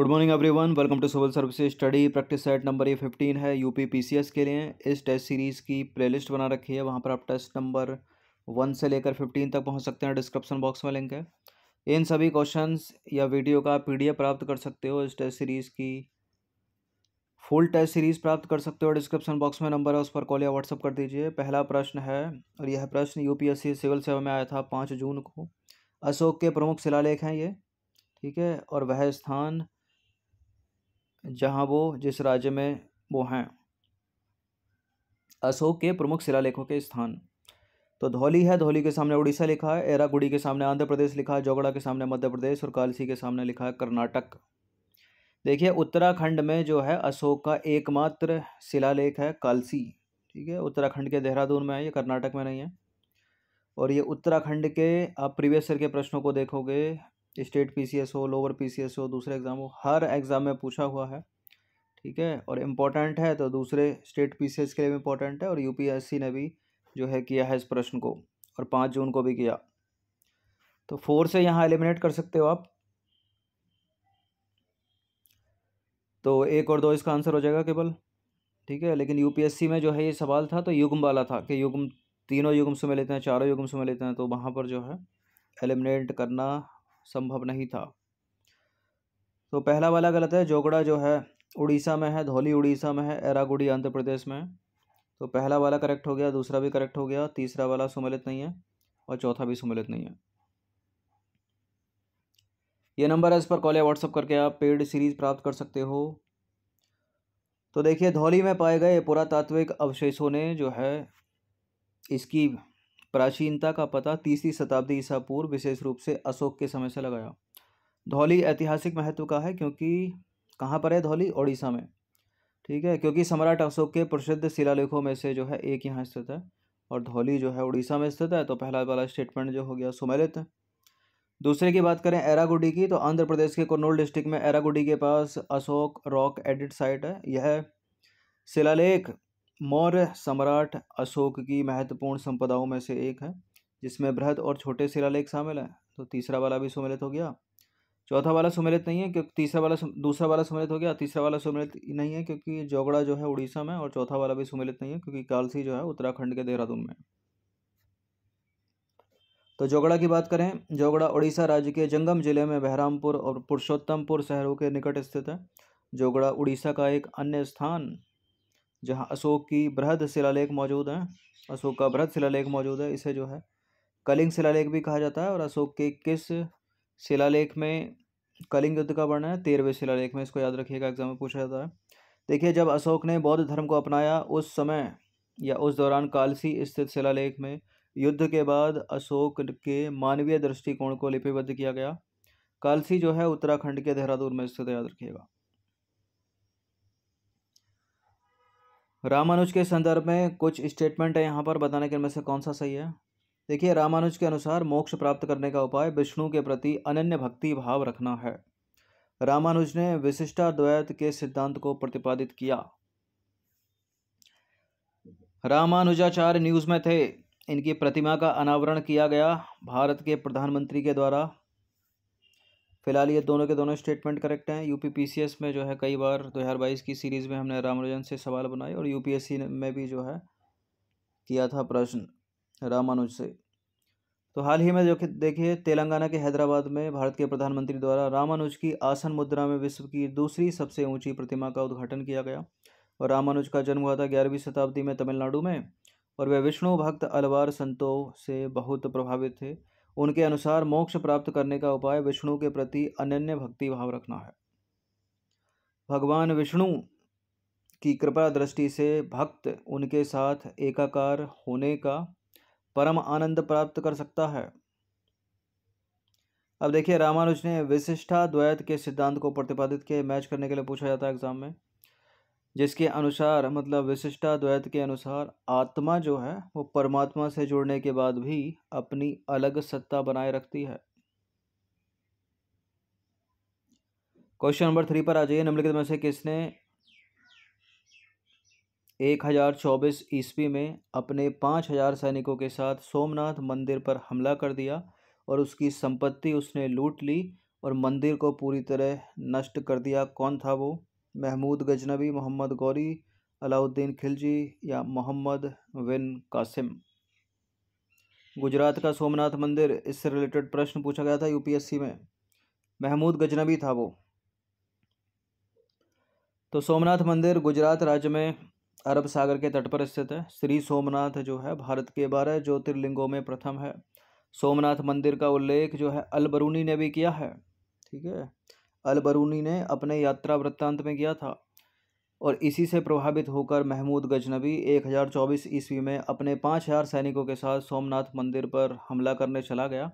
good morning everyone welcome to civil services study practice set number ये fifteen है UP PCS के लिए इस टेस्ट सीरीज़ की प्लेलिस्ट बना रखी है वहाँ पर आप टेस्ट नंबर वन से लेकर फिफ्टीन तक पहुँच सकते हैं डिस्क्रिप्शन बॉक्स में लिंक है इन सभी क्वेश्चन या वीडियो का पी प्राप्त कर सकते हो इस टेस्ट सीरीज़ की फुल टेस्ट सीरीज़ प्राप्त कर सकते हो डिस्क्रिप्शन बॉक्स में नंबर है उस पर कॉल या व्हाट्सअप कर दीजिए पहला प्रश्न है और यह प्रश्न सी सिविल सेवा में आया था पाँच जून को अशोक के प्रमुख शिलालेख हैं ये ठीक है और वह स्थान जहाँ वो जिस राज्य में वो हैं अशोक के प्रमुख शिलालेखों के स्थान तो धौली है धौली के सामने उड़ीसा लिखा है एरागुड़ी के सामने आंध्र प्रदेश लिखा है जोगड़ा के सामने मध्य प्रदेश और कालसी के सामने लिखा है कर्नाटक देखिए उत्तराखंड में जो है अशोक का एकमात्र शिलालेख है कालसी ठीक है उत्तराखंड के देहरादून में है ये कर्नाटक में नहीं है और ये उत्तराखंड के आप प्रीवियस के प्रश्नों को देखोगे स्टेट पीसीएस हो लोअर पीसीएस हो दूसरे एग्ज़ाम हो हर एग्ज़ाम में पूछा हुआ है ठीक है और इम्पोर्टेंट है तो दूसरे स्टेट पीसीएस के लिए भी इम्पोर्टेंट है और यूपीएससी ने भी जो है किया है इस प्रश्न को और पाँच जून को भी किया तो फोर से यहाँ एलिमिनेट कर सकते हो आप तो एक और दो इसका आंसर हो जाएगा केवल ठीक है लेकिन यूपीएससी में जो है ये सवाल था तो युग्म वाला था कि युग्म तीनों युग्म से लेते हैं चारों युग्म से लेते हैं तो वहाँ पर जो है एलिमिनेट करना संभव नहीं था तो पहला वाला गलत है जोगड़ा जो है उड़ीसा में है धौली उड़ीसा में है एरागुड़ी आंध्र प्रदेश में तो पहला वाला करेक्ट हो गया दूसरा भी करेक्ट हो गया तीसरा वाला सुमलित नहीं है और चौथा भी सुमलित नहीं है ये नंबर है इस पर कॉल या व्हाट्सअप करके आप पेड सीरीज प्राप्त कर सकते हो तो देखिए धौली में पाए गए पुरातात्विक अवशेषों ने जो है इसकी प्राचीनता का पता तीसरी शताब्दी ईसा पूर्व विशेष रूप से अशोक के समय से लगाया धौली ऐतिहासिक महत्व का है क्योंकि कहाँ पर है धौली ओडिशा में ठीक है क्योंकि सम्राट अशोक के प्रसिद्ध शिलालेखों में से जो है एक यहाँ स्थित है और धौली जो है उड़ीसा में स्थित है तो पहला वाला स्टेटमेंट जो हो गया सुमेलित है दूसरे की बात करें एरागुडी की तो आंध्र प्रदेश के कन्नौल डिस्ट्रिक्ट में एरागुडी के पास अशोक रॉक एडिट साइट है यह शिलालेख मौर्य सम्राट अशोक की महत्वपूर्ण संपदाओं में से एक है जिसमें बृहद और छोटे शिलालेख शामिल हैं तो तीसरा वाला भी सुमिलित हो गया चौथा वाला सुमिलित नहीं है क्योंकि तीसरा वाला दूसरा वाला सुमिलित हो गया तीसरा वाला सुमिलित नहीं है क्योंकि जोगड़ा जो है उड़ीसा में और चौथा वाला भी सुमिलित नहीं है क्योंकि कालसी जो है उत्तराखंड के देहरादून में तो जोगड़ा की बात करें जोगड़ा उड़ीसा राज्य के जंगम जिले में बहरामपुर और पुरुषोत्तमपुर शहरों के निकट स्थित है जोगड़ा उड़ीसा का एक अन्य स्थान जहाँ अशोक की बृहद शिलालेख मौजूद हैं अशोक का बृहद शिलालेख मौजूद है इसे जो है कलिंग शिलालेख भी कहा जाता है और अशोक के किस शिलालेख में कलिंग युद्ध का वर्णन है तेरहवें शिलालेख में इसको याद रखिएगा एग्जाम में पूछा जाता है देखिए जब अशोक ने बौद्ध धर्म को अपनाया उस समय या उस दौरान कालसी स्थित शिलालेख में युद्ध के बाद अशोक के मानवीय दृष्टिकोण को लिपिबद्ध किया गया कालसी जो है उत्तराखंड के देहरादून में स्थित याद रखिएगा रामानुज के संदर्भ में कुछ स्टेटमेंट है यहाँ पर बताने के में से कौन सा सही है देखिए रामानुज के अनुसार मोक्ष प्राप्त करने का उपाय विष्णु के प्रति अनन्य भक्ति भाव रखना है रामानुज ने विशिष्टाद्वैत के सिद्धांत को प्रतिपादित किया रामानुजाचार्य न्यूज़ में थे इनकी प्रतिमा का अनावरण किया गया भारत के प्रधानमंत्री के द्वारा फिलहाल ये दोनों के दोनों स्टेटमेंट करेक्ट हैं यूपीपीसीएस में जो है कई बार दो हज़ार बाईस की सीरीज़ में हमने रामानुजन से सवाल बनाए और यूपीएससी में भी जो है किया था प्रश्न रामानुज से तो हाल ही में जो देखिए तेलंगाना के हैदराबाद में भारत के प्रधानमंत्री द्वारा रामानुज की आसन मुद्रा में विश्व की दूसरी सबसे ऊंची प्रतिमा का उद्घाटन किया गया और रामानुज का जन्म हुआ था ग्यारहवीं शताब्दी में तमिलनाडु में और वे विष्णु भक्त अलवार संतों से बहुत प्रभावित थे उनके अनुसार मोक्ष प्राप्त करने का उपाय विष्णु के प्रति अनन्य भक्ति भाव रखना है भगवान विष्णु की कृपा दृष्टि से भक्त उनके साथ एकाकार होने का परम आनंद प्राप्त कर सकता है अब देखिए रामानुज ने विशिष्टा द्वैत के सिद्धांत को प्रतिपादित किया मैच करने के लिए पूछा जाता है एग्जाम में जिसके अनुसार मतलब विशिष्टा द्वैत के अनुसार आत्मा जो है वो परमात्मा से जुड़ने के बाद भी अपनी अलग सत्ता बनाए रखती है क्वेश्चन नंबर थ्री पर आ जाइए निम्नलिखित में से किसने एक हजार चौबीस ईस्वी में अपने पाँच हजार सैनिकों के साथ सोमनाथ मंदिर पर हमला कर दिया और उसकी संपत्ति उसने लूट ली और मंदिर को पूरी तरह नष्ट कर दिया कौन था वो महमूद गजनबी मोहम्मद गौरी अलाउद्दीन खिलजी या मोहम्मद विन कासिम गुजरात का सोमनाथ मंदिर इससे रिलेटेड प्रश्न पूछा गया था यूपीएससी में महमूद गजनबी था वो तो सोमनाथ मंदिर गुजरात राज्य में अरब सागर के तट पर स्थित है श्री सोमनाथ जो है भारत के बारह ज्योतिर्लिंगों में प्रथम है सोमनाथ मंदिर का उल्लेख जो है अलबरूनी ने भी किया है ठीक है अलबरूनी ने अपने यात्रा वृत्तांत में किया था और इसी से प्रभावित होकर महमूद गजनबी 1024 ईस्वी में अपने 5000 सैनिकों के साथ सोमनाथ मंदिर पर हमला करने चला गया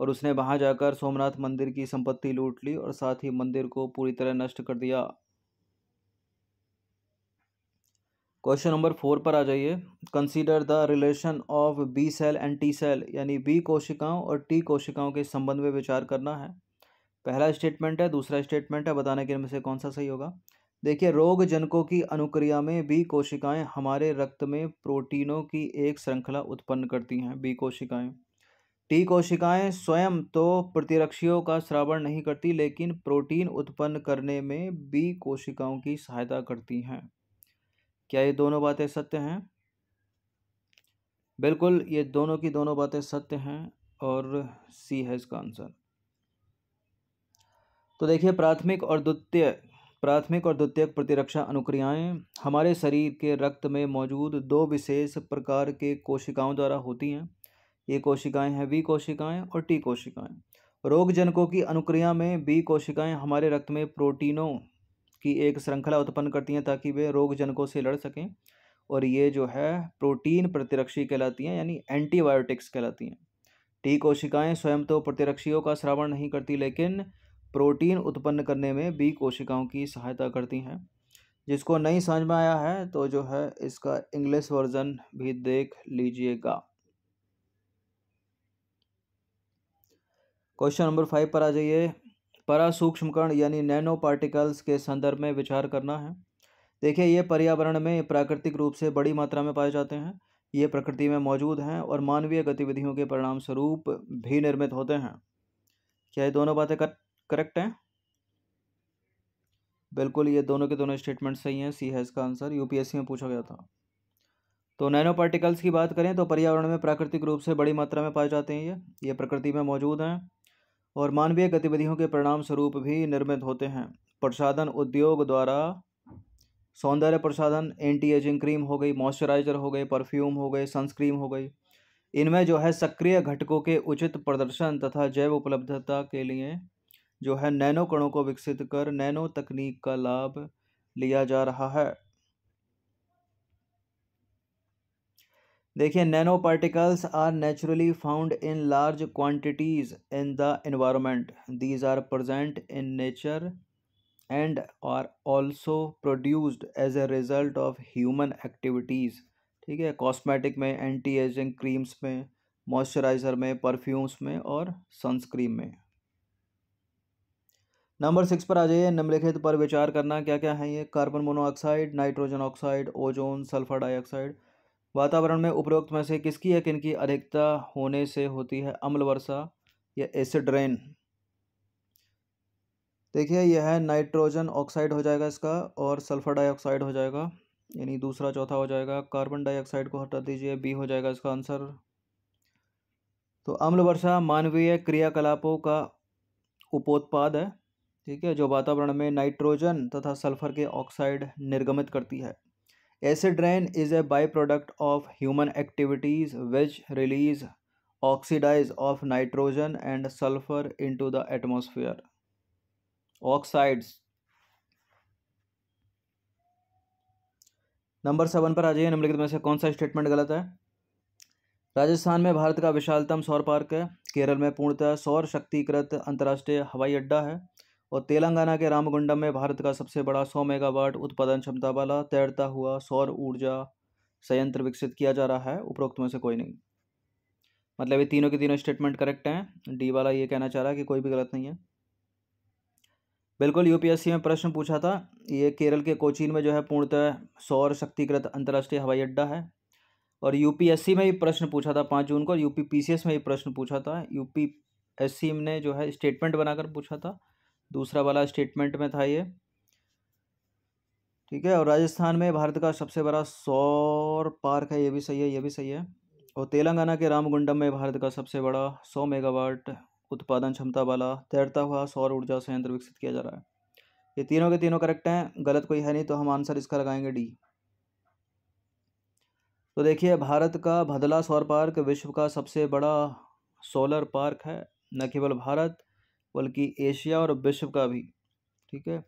और उसने वहां जाकर सोमनाथ मंदिर की संपत्ति लूट ली और साथ ही मंदिर को पूरी तरह नष्ट कर दिया क्वेश्चन नंबर फोर पर आ जाइए consider the relation of B cell and T cell यानी बी कोशिकाओं और टी कोशिकाओं के संबंध में विचार करना है पहला स्टेटमेंट है दूसरा स्टेटमेंट है बताने के इनमें से कौन सा सही होगा देखिए रोग जनकों की अनुक्रिया में बी कोशिकाएं हमारे रक्त में प्रोटीनों की एक श्रृंखला उत्पन्न करती हैं बी कोशिकाएं टी कोशिकाएं स्वयं तो प्रतिरक्षियों का श्रावण नहीं करती लेकिन प्रोटीन उत्पन्न करने में बी कोशिकाओं की सहायता करती हैं क्या ये दोनों बातें सत्य हैं बिल्कुल ये दोनों की दोनों बातें सत्य हैं और सी है इसका आंसर तो देखिए प्राथमिक और द्वितीय प्राथमिक और द्वितीयक प्रतिरक्षा अनुक्रियाएं हमारे शरीर के रक्त में मौजूद दो विशेष प्रकार के कोशिकाओं द्वारा होती हैं ये कोशिकाएं हैं वी कोशिकाएं और टी कोशिकाएं रोग जनकों की अनुक्रिया में बी कोशिकाएं हमारे रक्त में प्रोटीनों की एक श्रृंखला उत्पन्न करती हैं ताकि वे रोग जनकों से लड़ सकें और ये जो है प्रोटीन प्रतिरक्षी कहलाती हैं यानी एंटीबायोटिक्स कहलाती हैं टी कोशिकाएं स्वयं तो प्रतिरक्षियों का श्रावण नहीं करती लेकिन प्रोटीन उत्पन्न करने में बी कोशिकाओं की सहायता करती हैं जिसको नहीं समझ में आया है तो जो है इसका इंग्लिश वर्जन भी देख लीजिएगा क्वेश्चन नंबर फाइव पर आ जाइए परासूक्ष्मकण यानी नैनो पार्टिकल्स के संदर्भ में विचार करना है देखिए ये पर्यावरण में प्राकृतिक रूप से बड़ी मात्रा में पाए जाते हैं ये प्रकृति में मौजूद हैं और मानवीय गतिविधियों के परिणाम स्वरूप भी निर्मित होते हैं क्या ये दोनों बातें कर करेक्ट है बिल्कुल ये दोनों के दोनों स्टेटमेंट सही हैं सी हैज़ का आंसर यूपीएससी में पूछा गया था तो नैनो पार्टिकल्स की बात करें तो पर्यावरण में प्राकृतिक रूप से बड़ी मात्रा में पाए जाते हैं ये ये प्रकृति में मौजूद हैं और मानवीय गतिविधियों के परिणाम स्वरूप भी निर्मित होते हैं प्रसाधन उद्योग द्वारा सौंदर्य प्रसाधन एंटी एजिंग क्रीम हो गई मॉइस्चराइजर हो गए परफ्यूम हो गए सनस्क्रीम हो गई इनमें जो है सक्रिय घटकों के उचित प्रदर्शन तथा जैव उपलब्धता के लिए जो है नैनो कणों को विकसित कर नैनो तकनीक का लाभ लिया जा रहा है देखिए nano particles are naturally found in large quantities in the environment these are present in nature and are also produced as a result of human activities ठीक है कॉस्मेटिक में एंटी एजिंग क्रीम्स में मॉइस्चराइज़र में perfumes में और sunscreen में number six पर आ जाइए निम्नलिखित पर विचार करना क्या क्या है ये carbon monoxide nitrogen oxide ozone sulphur dioxide वातावरण में उपरोक्त में से किसकी या किनकी अधिकता होने से होती है अम्ल वर्षा या एसिड रेन देखिए यह है नाइट्रोजन ऑक्साइड हो जाएगा इसका और सल्फर डाइऑक्साइड हो जाएगा यानी दूसरा चौथा हो जाएगा कार्बन डाइऑक्साइड को हटा दीजिए बी हो जाएगा इसका आंसर तो अम्ल वर्षा मानवीय क्रियाकलापों का उपोत्पाद है ठीक है जो वातावरण में नाइट्रोजन तथा सल्फर के ऑक्साइड निर्गमित करती है acid rain is a by product of human activities which release oxidise of nitrogen and sulphur into the atmosphere oxides number seven पर आ जाइए निम्नलिखित में से कौन सा स्टेटमेंट गलत है राजस्थान में भारत का विशालतम सौर पार्क है केरल में पूर्णतः सौर शक्तिकृत अंतर्राष्ट्रीय हवाई अड्डा है और तेलंगाना के रामगुंडम में भारत का सबसे बड़ा सौ मेगावाट उत्पादन क्षमता वाला तैरता हुआ सौर ऊर्जा संयंत्र विकसित किया जा रहा है उपरोक्त में से कोई नहीं मतलब ये तीनों के तीनों स्टेटमेंट करेक्ट हैं डी वाला ये कहना चाह रहा है कि कोई भी गलत नहीं है बिल्कुल यूपीएससी में प्रश्न पूछा था ये केरल के कोचीन में जो है पूर्णतः सौर शक्तिकृत अंतर्राष्ट्रीय हवाई अड्डा है और यूपीएससी में भी प्रश्न पूछा था पाँच जून को यूपी यूपीपीसीएस में भी प्रश्न पूछा था एस ने जो है स्टेटमेंट बनाकर पूछा था दूसरा वाला स्टेटमेंट में था ये ठीक है और राजस्थान में भारत का सबसे बड़ा सौर पार्क है ये भी सही है ये भी सही है और तेलंगाना के रामगुंडम में भारत का सबसे बड़ा सौ मेगावाट उत्पादन क्षमता वाला तैरता हुआ सौर ऊर्जा संयंत्र विकसित किया जा रहा है ये तीनों के तीनों करेक्ट हैं गलत कोई है नहीं तो हम आंसर इसका लगाएंगे डी तो देखिए भारत का भदला सौर पार्क विश्व का सबसे बड़ा सोलर पार्क है न केवल भारत बल्कि एशिया और विश्व का भी ठीक है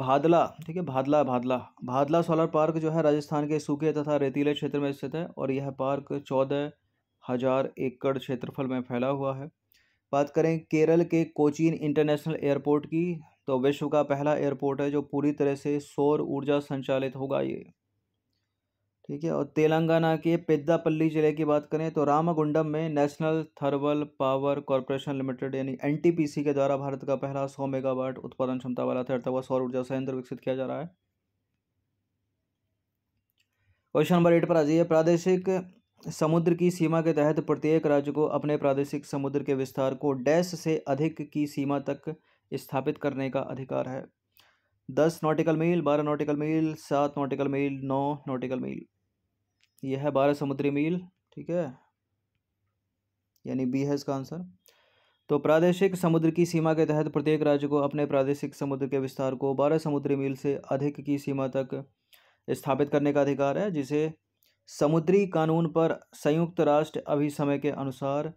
भादला ठीक है भादला भादला भादला सोलर पार्क जो है राजस्थान के सूखे तथा रेतीले क्षेत्र में स्थित है और यह पार्क चौदह हजार एकड़ क्षेत्रफल में फैला हुआ है बात करें केरल के कोचीन इंटरनेशनल एयरपोर्ट की तो विश्व का पहला एयरपोर्ट है जो पूरी तरह से सौर ऊर्जा संचालित होगा ये ठीक है और तेलंगाना के पेद्दापल्ली जिले की बात करें तो रामागुंडम में National Thermal Power Corporation Limited यानी एनटीपीसी के द्वारा भारत का पहला 100 मेगावाट उत्पादन क्षमता वाला थे हुआ सौर ऊर्जा संयंत्र विकसित किया जा रहा है क्वेश्चन नंबर एट पर आ जाइए प्रादेशिक समुद्र की सीमा के तहत प्रत्येक राज्य को अपने प्रादेशिक समुद्र के विस्तार को डैश से अधिक की सीमा तक स्थापित करने का अधिकार है दस नॉटिकल मील बारह नॉटिकल मील सात नॉटिकल मील नौ नॉटिकल मील यह है बारह समुद्री मील ठीक है यानी बी है इसका आंसर तो प्रादेशिक समुद्र की सीमा के तहत प्रत्येक राज्य को अपने प्रादेशिक समुद्र के विस्तार को बारह समुद्री मील से अधिक की सीमा तक स्थापित करने का अधिकार है जिसे समुद्री कानून पर संयुक्त राष्ट्र अभिसमय के अनुसार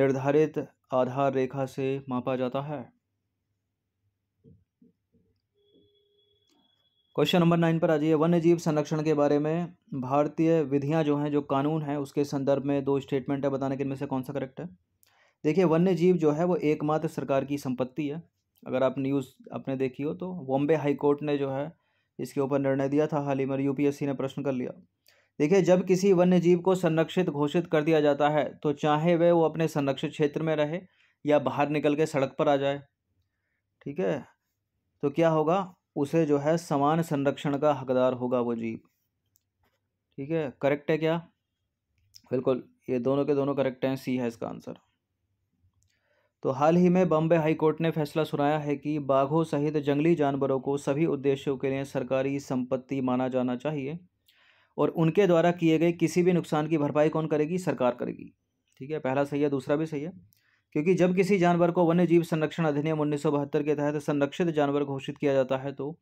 निर्धारित आधार रेखा से मापा जाता है क्वेश्चन नंबर नाइन पर आ जाइए वन्य जीव संरक्षण के बारे में भारतीय विधियां जो हैं जो कानून हैं उसके संदर्भ में दो स्टेटमेंट है बताने के इनमें से कौन सा करेक्ट है देखिए वन्य जीव जो है वो एकमात्र सरकार की संपत्ति है अगर आप न्यूज़ आपने देखी हो तो बॉम्बे हाईकोर्ट ने जो है इसके ऊपर निर्णय दिया था हाल ही में यू ने प्रश्न कर लिया देखिए जब किसी वन्य जीव को संरक्षित घोषित कर दिया जाता है तो चाहे वह वो अपने संरक्षित क्षेत्र में रहे या बाहर निकल के सड़क पर आ जाए ठीक है तो क्या होगा उसे जो है समान संरक्षण का हकदार होगा वो जीव ठीक है करेक्ट है क्या बिल्कुल ये दोनों के दोनों करेक्ट हैं सी है इसका आंसर तो हाल ही में बॉम्बे हाई कोर्ट ने फैसला सुनाया है कि बाघों सहित जंगली जानवरों को सभी उद्देश्यों के लिए सरकारी संपत्ति माना जाना चाहिए और उनके द्वारा किए गए किसी भी नुकसान की भरपाई कौन करेगी सरकार करेगी ठीक है पहला सही है दूसरा भी सही है क्योंकि जब किसी जानवर को वन्य जीव संरक्षण अधिनियम उन्नीस के तहत संरक्षित जानवर घोषित किया जाता है तो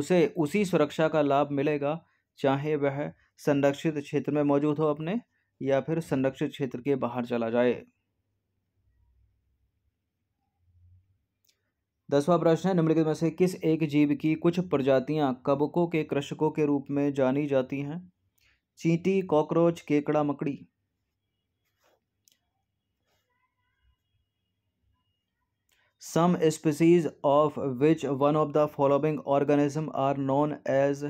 उसे उसी सुरक्षा का लाभ मिलेगा चाहे वह संरक्षित क्षेत्र में मौजूद हो अपने या फिर संरक्षित क्षेत्र के बाहर चला जाए दसवां प्रश्न है निम्नलिखित में से किस एक जीव की कुछ प्रजातियां कबकों के कृषकों के रूप में जानी जाती हैं चींटी कॉकरोच केकड़ा मकड़ी some species of which one of the following organism are known as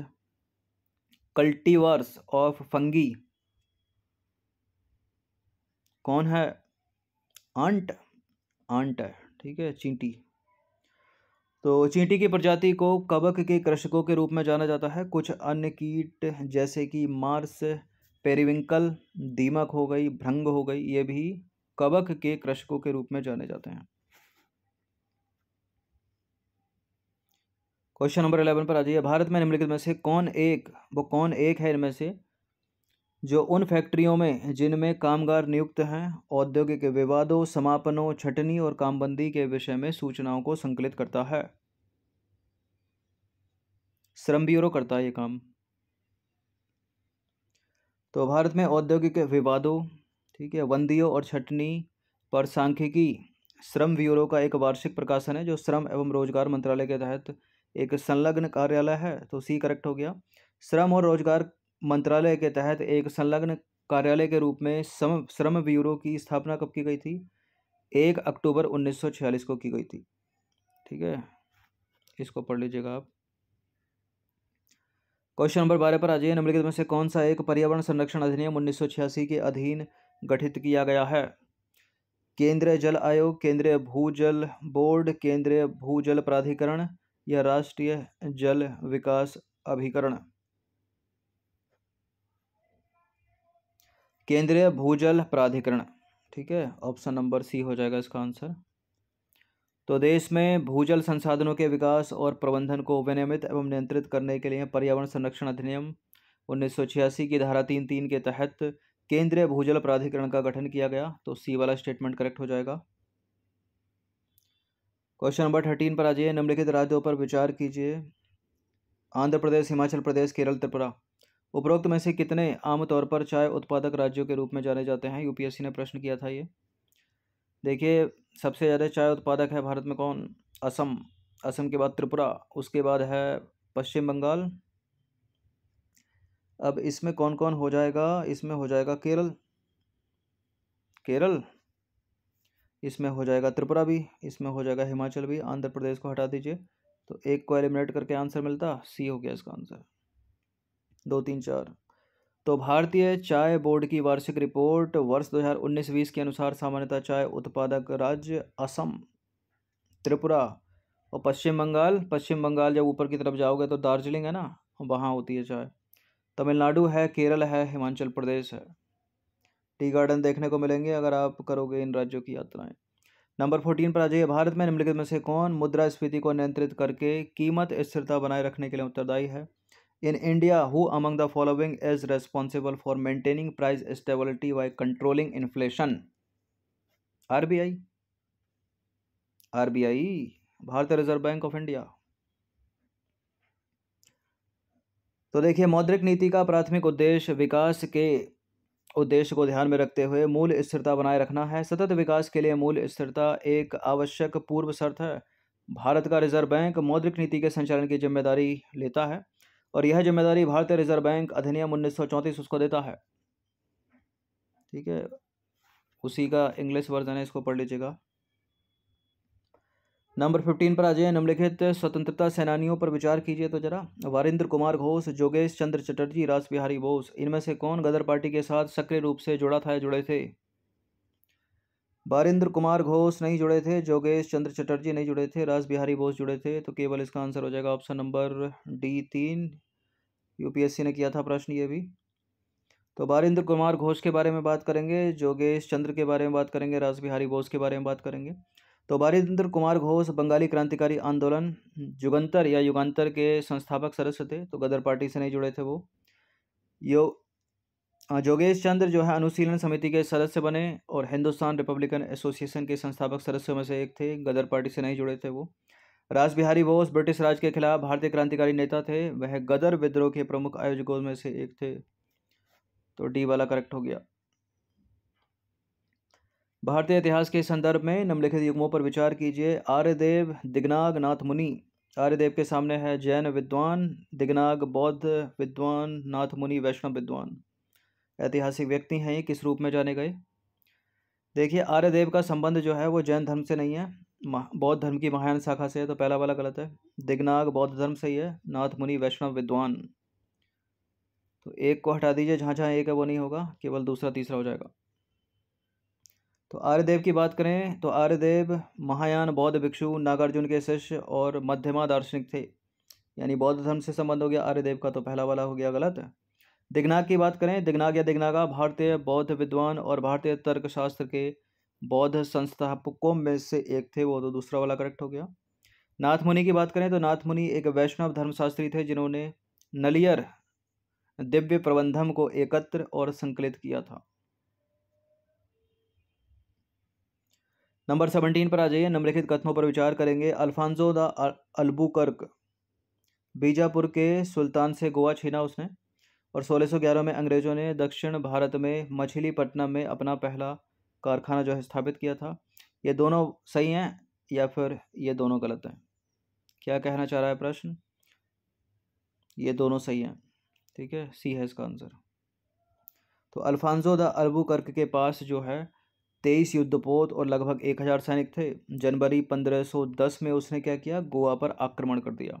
cultivars of fungi कौन है आंट आंट है ठीक है चींटी तो चींटी की प्रजाति को कवक के कृषकों के रूप में जाना जाता है कुछ अन्य कीट जैसे कि मार्स पेरिविंकल दीमक हो गई भ्रंग हो गई ये भी कवक के कृषकों के रूप में जाने जाते हैं क्वेश्चन नंबर अलेवन पर आ जाइए भारत में निम्नलिखित में से कौन एक वो कौन एक है इनमें से जो उन फैक्ट्रियों में जिनमें कामगार नियुक्त हैं औद्योगिक विवादों समापनों छटनी और कामबंदी के विषय में सूचनाओं को संकलित करता है श्रम ब्यूरो करता है ये काम तो भारत में औद्योगिक विवादों ठीक है वंदियों और छटनी पर सांख्यिकी श्रम ब्यूरो का एक वार्षिक प्रकाशन है जो श्रम एवं रोजगार मंत्रालय के तहत एक संलग्न कार्यालय है तो सी करेक्ट हो गया श्रम और रोजगार मंत्रालय के तहत एक संलग्न कार्यालय के रूप में सम, श्रम ब्यूरो की स्थापना कब की गई थी एक अक्टूबर 1946 को की गई थी ठीक है इसको पढ़ लीजिएगा आप क्वेश्चन नंबर बारह पर आ जाइए निम्नलिखित में से कौन सा एक पर्यावरण संरक्षण अधिनियम उन्नीस के अधीन गठित किया गया है केंद्रीय जल आयोग केंद्रीय भूजल बोर्ड केंद्रीय भूजल प्राधिकरण या राष्ट्रीय जल विकास अभिकरण केंद्रीय भूजल प्राधिकरण ठीक है ऑप्शन नंबर सी हो जाएगा इसका आंसर तो देश में भूजल संसाधनों के विकास और प्रबंधन को विनियमित एवं नियंत्रित करने के लिए पर्यावरण संरक्षण अधिनियम उन्नीस की धारा तीन तीन के तहत केंद्रीय भूजल प्राधिकरण का गठन किया गया तो सी वाला स्टेटमेंट करेक्ट हो जाएगा क्वेश्चन नंबर थर्टीन पर आ जाइए निम्नलिखित राज्यों पर विचार कीजिए आंध्र प्रदेश हिमाचल प्रदेश केरल त्रिपुरा उपरोक्त में से कितने आमतौर पर चाय उत्पादक राज्यों के रूप में जाने जाते हैं यूपीएससी ने प्रश्न किया था ये देखिए सबसे ज़्यादा चाय उत्पादक है भारत में कौन असम असम के बाद त्रिपुरा उसके बाद है पश्चिम बंगाल अब इसमें कौन कौन हो जाएगा इसमें हो जाएगा केरल केरल इसमें हो जाएगा त्रिपुरा भी इसमें हो जाएगा हिमाचल भी आंध्र प्रदेश को हटा दीजिए तो एक को एलिमिनेट करके आंसर मिलता सी हो गया इसका आंसर दो तीन चार तो भारतीय चाय बोर्ड की वार्षिक रिपोर्ट वर्ष 2019-20 के अनुसार सामान्यतः चाय उत्पादक राज्य असम त्रिपुरा और पश्चिम बंगाल पश्चिम बंगाल जब ऊपर की तरफ जाओगे तो दार्जिलिंग है ना वहाँ होती है चाय तमिलनाडु है केरल है हिमाचल प्रदेश है टी गार्डन देखने को मिलेंगे अगर आप करोगे इन राज्यों की यात्राएं नंबर फोर्टीन पर आ जाइए भारत में निम्नलिखित में से कौन मुद्रा स्फीति को नियंत्रित करके कीमत स्थिरता बनाए रखने के लिए उत्तरदायी है in India who among the following is responsible for maintaining price stability by controlling inflation RBI RBI भारतीय रिजर्व बैंक ऑफ इंडिया तो देखिए मौद्रिक नीति का प्राथमिक उद्देश्य विकास के उद्देश्य को ध्यान में रखते हुए मूल स्थिरता बनाए रखना है सतत विकास के लिए मूल स्थिरता एक आवश्यक पूर्व शर्त है भारत का रिजर्व बैंक मौद्रिक नीति के संचालन की जिम्मेदारी लेता है और यह जिम्मेदारी भारतीय रिजर्व बैंक अधिनियम उन्नीस उसको देता है ठीक है उसी का इंग्लिश वर्जन है इसको पढ़ लीजिएगा नंबर फिफ्टीन पर आ जाए निम्नलिखित स्वतंत्रता सेनानियों पर विचार कीजिए तो जरा वरिंद्र कुमार घोष जोगेश चंद्र चटर्जी रास बिहारी बोस इनमें से कौन गदर पार्टी के साथ सक्रिय रूप से जुड़ा था या जुड़े थे बारिंद्र कुमार घोष नहीं जुड़े थे जोगेश चंद्र चटर्जी नहीं जुड़े थे रास बिहारी बोस जुड़े थे तो केवल इसका आंसर हो जाएगा ऑप्शन नंबर डी तीन यूपीएससी ने किया था प्रश्न ये भी तो बारिंद्र कुमार घोष के बारे में बात करेंगे जोगेश चंद्र के बारे में बात करेंगे रास बिहारी बोस के बारे में बात करेंगे तो बारिंद्र कुमार घोष बंगाली क्रांतिकारी आंदोलन जुगंतर या युगांतर के संस्थापक सदस्य थे तो गदर पार्टी से नहीं जुड़े थे वो यो जोगेश चंद्र जो है अनुशीलन समिति के सदस्य बने और हिंदुस्तान रिपब्लिकन एसोसिएशन के संस्थापक सदस्यों में से एक थे गदर पार्टी से नहीं जुड़े थे वो राज बिहारी बोस ब्रिटिश राज के खिलाफ भारतीय क्रांतिकारी नेता थे वह गदर विद्रोह के प्रमुख आयोजकों में से एक थे तो डी वाला करेक्ट हो गया भारतीय इतिहास के संदर्भ में निम्नलिखित युग्मों पर विचार कीजिए आर्यदेव दिग्नाग नाथ मुनि आर्यदेव के सामने है जैन विद्वान दिग्नाग बौद्ध विद्वान नाथ मुनि वैष्णव विद्वान ऐतिहासिक व्यक्ति हैं ये किस रूप में जाने गए देखिए आर्यदेव का संबंध जो है वो जैन धर्म से नहीं है बौद्ध धर्म की महायान शाखा से है तो पहला वाला गलत है दिग्नाग बौद्ध धर्म से ही है नाथ मुनि वैष्णव विद्वान तो एक को हटा दीजिए जहाँ जहाँ एक है वो नहीं होगा केवल दूसरा तीसरा हो जाएगा तो आर्यदेव की बात करें तो आर्यदेव महायान बौद्ध भिक्षु नागार्जुन के शिष्य और मध्यमा दार्शनिक थे यानी बौद्ध धर्म से संबंध हो गया आर्यदेव का तो पहला वाला हो गया गलत दिग्नाग की बात करें दिग्नाग या दिग्नागा भारतीय बौद्ध विद्वान और भारतीय तर्कशास्त्र के बौद्ध संस्थापकों में से एक थे वो तो दूसरा वाला करेक्ट हो गया नाथ मुनि की बात करें तो नाथ मुनि एक वैष्णव धर्मशास्त्री थे जिन्होंने नलियर दिव्य प्रबंधम को एकत्र और संकलित किया था नंबर सेवनटीन पर आ जाइए निम्नलिखित कथनों पर विचार करेंगे अल्फांजो द अल्बुकर्क बीजापुर के सुल्तान से गोवा छीना उसने और 1611 में अंग्रेज़ों ने दक्षिण भारत में मछलीपट्टनम में अपना पहला कारखाना जो है स्थापित किया था ये दोनों सही हैं या फिर ये दोनों गलत हैं क्या कहना चाह रहा है प्रश्न ये दोनों सही हैं ठीक है सी है इसका आंसर तो अल्फांजो द अल्बुकर्क के पास जो है तेईस युद्धपोत और लगभग एक हज़ार सैनिक थे जनवरी पंद्रह सौ दस में उसने क्या किया गोवा पर आक्रमण कर दिया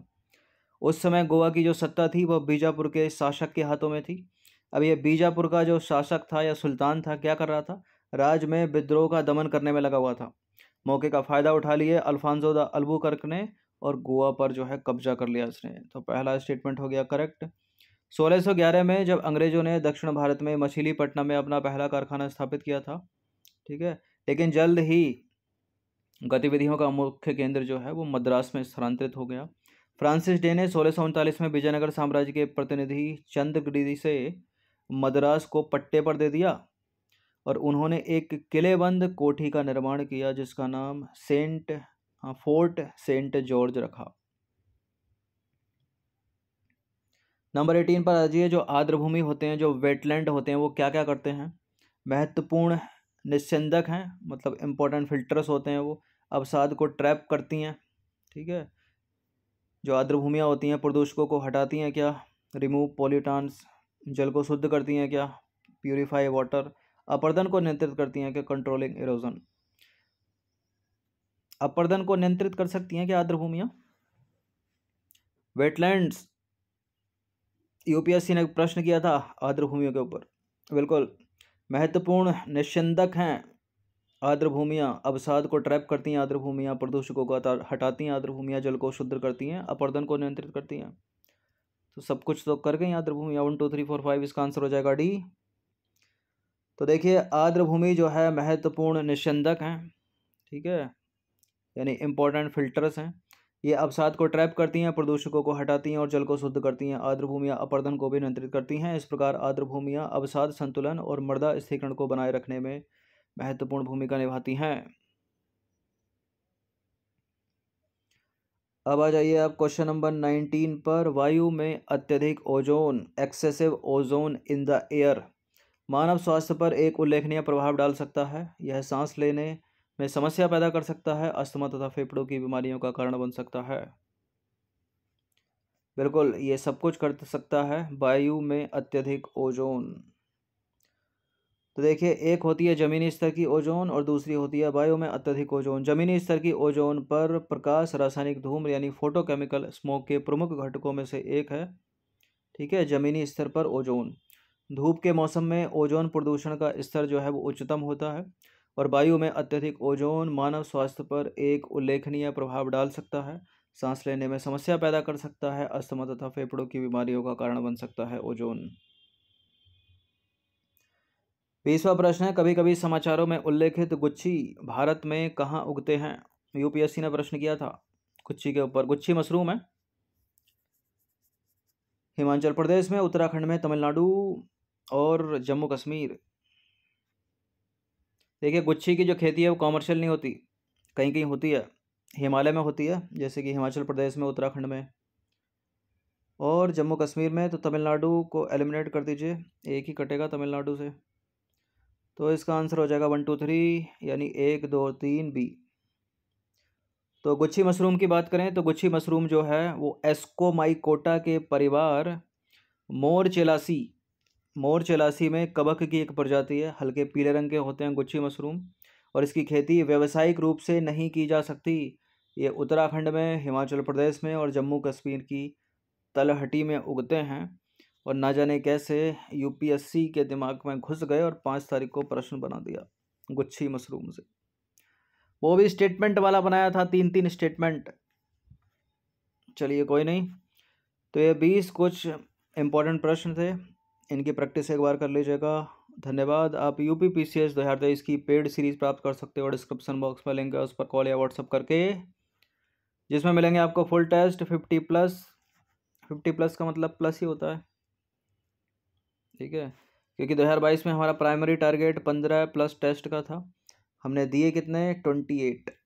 उस समय गोवा की जो सत्ता थी वह बीजापुर के शासक के हाथों में थी अब यह बीजापुर का जो शासक था या सुल्तान था क्या कर रहा था राज में विद्रोह का दमन करने में लगा हुआ था मौके का फ़ायदा उठा लिए अल्फांजो द अल्बुकर्क ने और गोवा पर जो है कब्जा कर लिया उसने तो पहला स्टेटमेंट हो गया करेक्ट 1611 में जब अंग्रेज़ों ने दक्षिण भारत में मछलीपट्टनम में अपना पहला कारखाना स्थापित किया था ठीक है लेकिन जल्द ही गतिविधियों का मुख्य केंद्र जो है वो मद्रास में स्थानांतरित हो गया फ्रांसिस डे ने सोलह में विजयनगर साम्राज्य के प्रतिनिधि चंद्रगिरी से मद्रास को पट्टे पर दे दिया और उन्होंने एक किलेबंद कोठी का निर्माण किया जिसका नाम सेंट हाँ, फोर्ट सेंट जॉर्ज रखा नंबर एटीन पर आ जाइए जो आर्द्रभूमि होते हैं जो वेटलैंड होते हैं वो क्या क्या करते हैं महत्वपूर्ण निस्संदक हैं मतलब इम्पोर्टेंट फिल्टर्स होते हैं वो अवसाद को ट्रैप करती हैं ठीक है जो आर्द्रभूमियाँ होती हैं प्रदूषकों को हटाती हैं क्या रिमूव पॉल्यूटांस जल को शुद्ध करती हैं क्या प्योरीफाई वाटर अपर्दन को नियंत्रित करती हैं क्या कंट्रोलिंग इरोजन अपर्दन को नियंत्रित कर सकती हैं क्या आर्द्रभूमियाँ वेटलैंड्स यूपीएससी ने प्रश्न किया था आर्द्रभूमियों के ऊपर बिल्कुल महत्वपूर्ण निश्चंदक हैं आर्द्र भूमियाँ अवसाद को ट्रैप करती हैं आर्द्र भूमियाँ प्रदूषकों को हटाती हैं आर्द्र भूमियाँ जल को शुद्ध करती हैं अपर्दन को नियंत्रित करती हैं तो सब कुछ तो कर गई आर्द्र वन टू थ्री फोर फाइव इसका आंसर हो जाएगा डी तो देखिए आर्द्र भूमि जो है महत्वपूर्ण निश्चंदक हैं ठीक है यानी इम्पोर्टेंट फिल्टर्स हैं ये अवसाद को ट्रैप करती हैं प्रदूषकों को हटाती हैं और जल को शुद्ध करती हैं आर्द्र भूमिया अपर्दन को भी नियंत्रित करती हैं इस प्रकार आर्द्र भूमिया अवसाद संतुलन और मृदा स्थिरण को बनाए रखने में महत्वपूर्ण भूमिका निभाती हैं अब आ जाइए आप क्वेश्चन नंबर नाइनटीन पर वायु में अत्यधिक ozone excessive ozone in the air मानव स्वास्थ्य पर एक उल्लेखनीय प्रभाव डाल सकता है यह सांस लेने में समस्या पैदा कर सकता है अस्थमा तथा फेफड़ों की बीमारियों का कारण बन सकता है बिल्कुल ये सब कुछ कर सकता है वायु में अत्यधिक ओजोन तो देखिए एक होती है ज़मीनी स्तर की ओजोन और दूसरी होती है वायु में अत्यधिक ओजोन ज़मीनी स्तर की ओजोन पर प्रकाश रासायनिक धूम यानी फोटोकेमिकल स्मोक के प्रमुख घटकों में से एक है ठीक है ज़मीनी स्तर पर ओजोन धूप के मौसम में ओजोन प्रदूषण का स्तर जो है वो उच्चतम होता है और वायु में अत्यधिक ओजोन मानव स्वास्थ्य पर एक उल्लेखनीय प्रभाव डाल सकता है सांस लेने में समस्या पैदा कर सकता है अस्थमा तथा फेफड़ों की बीमारियों का कारण बन सकता है ओजोन बीसवा प्रश्न है कभी कभी समाचारों में उल्लेखित गुच्छी भारत में कहाँ उगते हैं यूपीएससी ने प्रश्न किया था गुच्छी के ऊपर गुच्छी मशरूम है हिमाचल प्रदेश में उत्तराखंड में तमिलनाडु और जम्मू कश्मीर देखिए गुच्छी की जो खेती है वो कॉमर्शियल नहीं होती कहीं कहीं होती है हिमालय में होती है जैसे कि हिमाचल प्रदेश में उत्तराखंड में और जम्मू कश्मीर में तो तमिलनाडु को एलिमिनेट कर दीजिए एक ही कटेगा तमिलनाडु से तो इसका आंसर हो जाएगा वन टू थ्री यानी एक दो तीन बी तो गुच्छी मशरूम की बात करें तो गुच्छी मशरूम जो है वो एस्कोमाइकोटा के परिवार मोरचेलासी मोर चलासी में कबक की एक प्रजाति है हल्के पीले रंग के होते हैं गुच्छी मशरूम और इसकी खेती व्यावसायिक रूप से नहीं की जा सकती ये उत्तराखंड में हिमाचल प्रदेश में और जम्मू कश्मीर की तलहटी में उगते हैं और ना जाने कैसे यूपीएससी के दिमाग में घुस गए और पाँच तारीख को प्रश्न बना दिया गुच्छी मशरूम से वो भी स्टेटमेंट वाला बनाया था तीन तीन स्टेटमेंट चलिए कोई नहीं तो ये बीस कुछ इम्पोर्टेंट प्रश्न थे इनकी प्रैक्टिस एक बार कर लीजिएगा धन्यवाद आप U P P C S दो हज़ार तेईस की पेड सीरीज़ प्राप्त कर सकते हो डिस्क्रिप्शन बॉक्स में लिंक है उस पर कॉल या व्हाट्सअप करके जिसमें मिलेंगे आपको full test fifty plus fifty plus का मतलब प्लस ही होता है ठीक है क्योंकि दो हज़ार बाईस में हमारा प्राइमरी टारगेट पंद्रह प्लस टेस्ट का था हमने दिए कितने ट्वेंटी एट